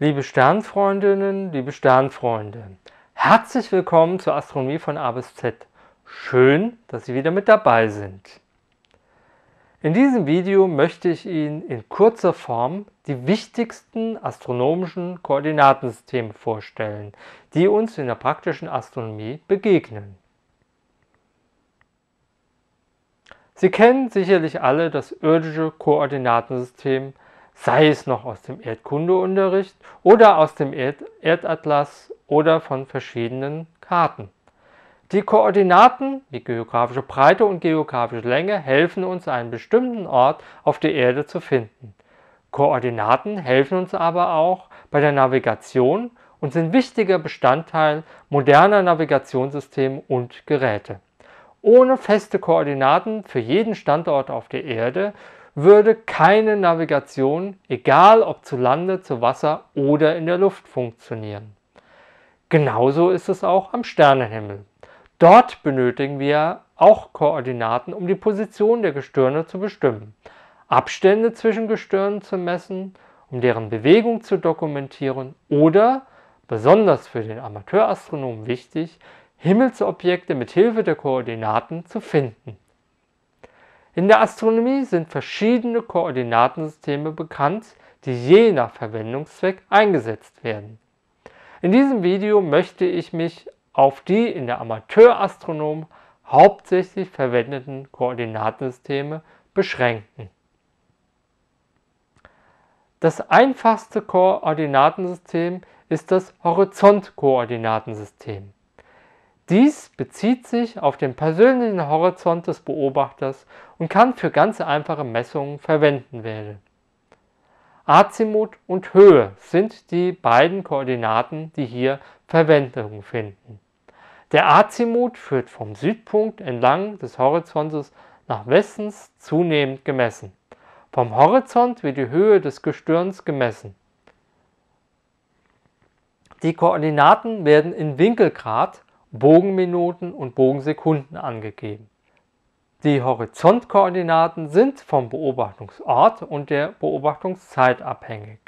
Liebe Sternfreundinnen, liebe Sternfreunde, herzlich willkommen zur Astronomie von A bis Z. Schön, dass Sie wieder mit dabei sind. In diesem Video möchte ich Ihnen in kurzer Form die wichtigsten astronomischen Koordinatensysteme vorstellen, die uns in der praktischen Astronomie begegnen. Sie kennen sicherlich alle das irdische Koordinatensystem sei es noch aus dem Erdkundeunterricht oder aus dem Erd Erdatlas oder von verschiedenen Karten. Die Koordinaten, die geografische Breite und geografische Länge helfen uns, einen bestimmten Ort auf der Erde zu finden. Koordinaten helfen uns aber auch bei der Navigation und sind wichtiger Bestandteil moderner Navigationssysteme und Geräte. Ohne feste Koordinaten für jeden Standort auf der Erde würde keine Navigation, egal ob zu Lande, zu Wasser oder in der Luft funktionieren. Genauso ist es auch am Sternenhimmel. Dort benötigen wir auch Koordinaten, um die Position der Gestirne zu bestimmen, Abstände zwischen Gestirnen zu messen, um deren Bewegung zu dokumentieren oder, besonders für den Amateurastronomen wichtig, Himmelsobjekte mit Hilfe der Koordinaten zu finden. In der Astronomie sind verschiedene Koordinatensysteme bekannt, die je nach Verwendungszweck eingesetzt werden. In diesem Video möchte ich mich auf die in der Amateurastronom hauptsächlich verwendeten Koordinatensysteme beschränken. Das einfachste Koordinatensystem ist das Horizontkoordinatensystem. Dies bezieht sich auf den persönlichen Horizont des Beobachters und kann für ganz einfache Messungen verwenden werden. Azimut und Höhe sind die beiden Koordinaten, die hier Verwendung finden. Der Azimut führt vom Südpunkt entlang des Horizontes nach westens zunehmend gemessen. Vom Horizont wird die Höhe des Gestirns gemessen. Die Koordinaten werden in Winkelgrad Bogenminuten und Bogensekunden angegeben. Die Horizontkoordinaten sind vom Beobachtungsort und der Beobachtungszeit abhängig.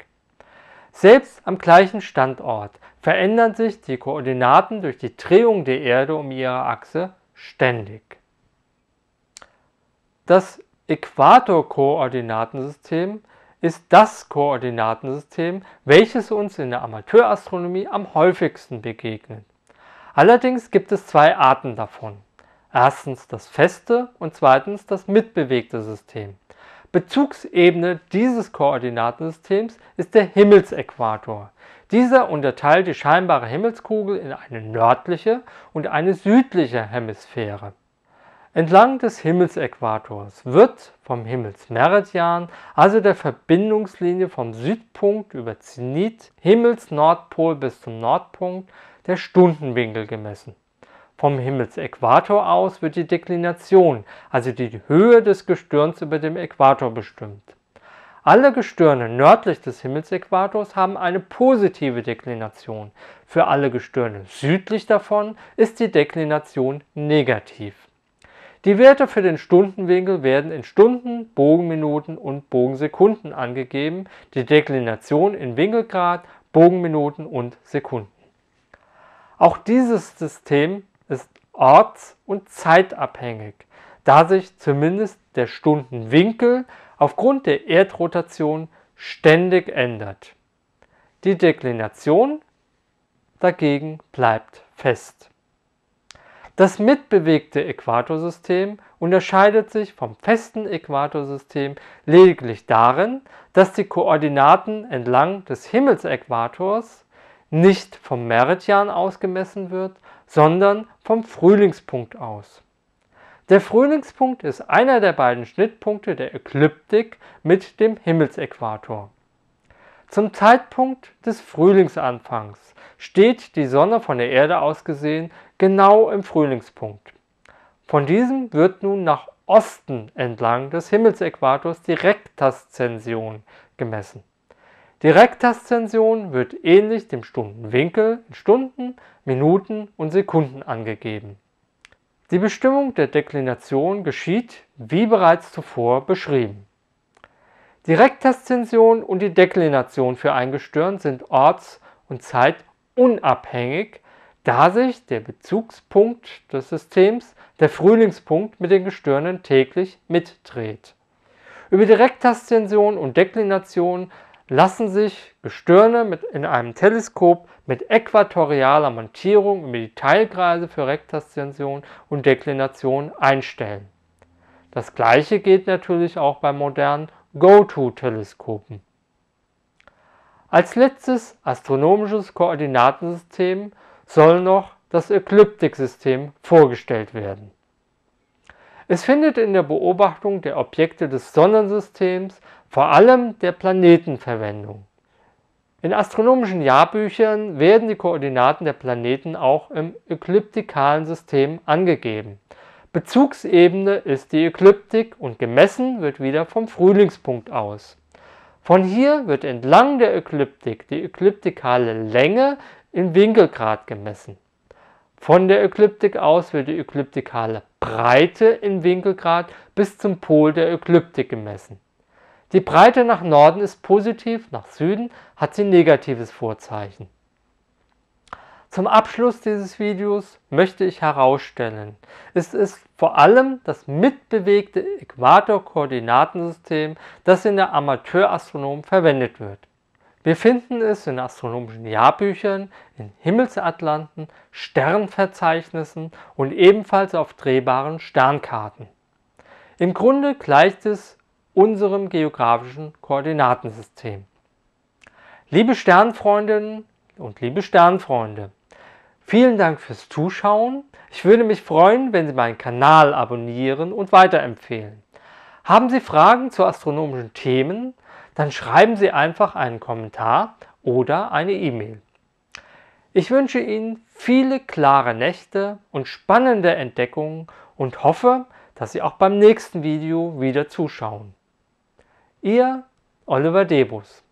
Selbst am gleichen Standort verändern sich die Koordinaten durch die Drehung der Erde um ihre Achse ständig. Das Äquatorkoordinatensystem ist das Koordinatensystem, welches uns in der Amateurastronomie am häufigsten begegnet Allerdings gibt es zwei Arten davon. Erstens das feste und zweitens das mitbewegte System. Bezugsebene dieses Koordinatensystems ist der Himmelsäquator. Dieser unterteilt die scheinbare Himmelskugel in eine nördliche und eine südliche Hemisphäre. Entlang des Himmelsäquators wird vom Himmelsmeridian, also der Verbindungslinie vom Südpunkt über Zenit, Himmelsnordpol bis zum Nordpunkt, der Stundenwinkel gemessen. Vom Himmelsäquator aus wird die Deklination, also die Höhe des Gestirns über dem Äquator bestimmt. Alle Gestirne nördlich des Himmelsäquators haben eine positive Deklination. Für alle Gestirne südlich davon ist die Deklination negativ. Die Werte für den Stundenwinkel werden in Stunden, Bogenminuten und Bogensekunden angegeben, die Deklination in Winkelgrad, Bogenminuten und Sekunden. Auch dieses System ist orts- und zeitabhängig, da sich zumindest der Stundenwinkel aufgrund der Erdrotation ständig ändert. Die Deklination dagegen bleibt fest. Das mitbewegte Äquatorsystem unterscheidet sich vom festen Äquatorsystem lediglich darin, dass die Koordinaten entlang des Himmelsäquators nicht vom Meridian ausgemessen wird, sondern vom Frühlingspunkt aus. Der Frühlingspunkt ist einer der beiden Schnittpunkte der Ekliptik mit dem Himmelsäquator. Zum Zeitpunkt des Frühlingsanfangs steht die Sonne von der Erde aus gesehen genau im Frühlingspunkt. Von diesem wird nun nach Osten entlang des Himmelsäquators die Rektaszension gemessen. Direktaszension wird ähnlich dem Stundenwinkel in Stunden, Minuten und Sekunden angegeben. Die Bestimmung der Deklination geschieht, wie bereits zuvor beschrieben. Direktaszension und die Deklination für ein Gestirn sind orts- und zeitunabhängig, da sich der Bezugspunkt des Systems, der Frühlingspunkt, mit den Gestirnen täglich mitdreht. Über Direktaszension und Deklination lassen sich Gestirne mit, in einem Teleskop mit äquatorialer Montierung über die Teilkreise für Rektaszension und Deklination einstellen. Das gleiche gilt natürlich auch bei modernen Go-To-Teleskopen. Als letztes astronomisches Koordinatensystem soll noch das Ekliptiksystem vorgestellt werden. Es findet in der Beobachtung der Objekte des Sonnensystems vor allem der Planetenverwendung. In astronomischen Jahrbüchern werden die Koordinaten der Planeten auch im ökliptikalen System angegeben. Bezugsebene ist die Ökliptik und gemessen wird wieder vom Frühlingspunkt aus. Von hier wird entlang der Ökliptik die ökliptikale Länge in Winkelgrad gemessen. Von der Ökliptik aus wird die ökliptikale Breite in Winkelgrad bis zum Pol der Ökliptik gemessen. Die Breite nach Norden ist positiv, nach Süden hat sie negatives Vorzeichen. Zum Abschluss dieses Videos möchte ich herausstellen, es ist vor allem das mitbewegte Äquator-Koordinatensystem, das in der Amateurastronomie verwendet wird. Wir finden es in astronomischen Jahrbüchern, in Himmelsatlanten, Sternverzeichnissen und ebenfalls auf drehbaren Sternkarten. Im Grunde gleicht es unserem geografischen Koordinatensystem. Liebe Sternfreundinnen und liebe Sternfreunde, vielen Dank fürs Zuschauen. Ich würde mich freuen, wenn Sie meinen Kanal abonnieren und weiterempfehlen. Haben Sie Fragen zu astronomischen Themen? Dann schreiben Sie einfach einen Kommentar oder eine E-Mail. Ich wünsche Ihnen viele klare Nächte und spannende Entdeckungen und hoffe, dass Sie auch beim nächsten Video wieder zuschauen. Ihr Oliver Debus.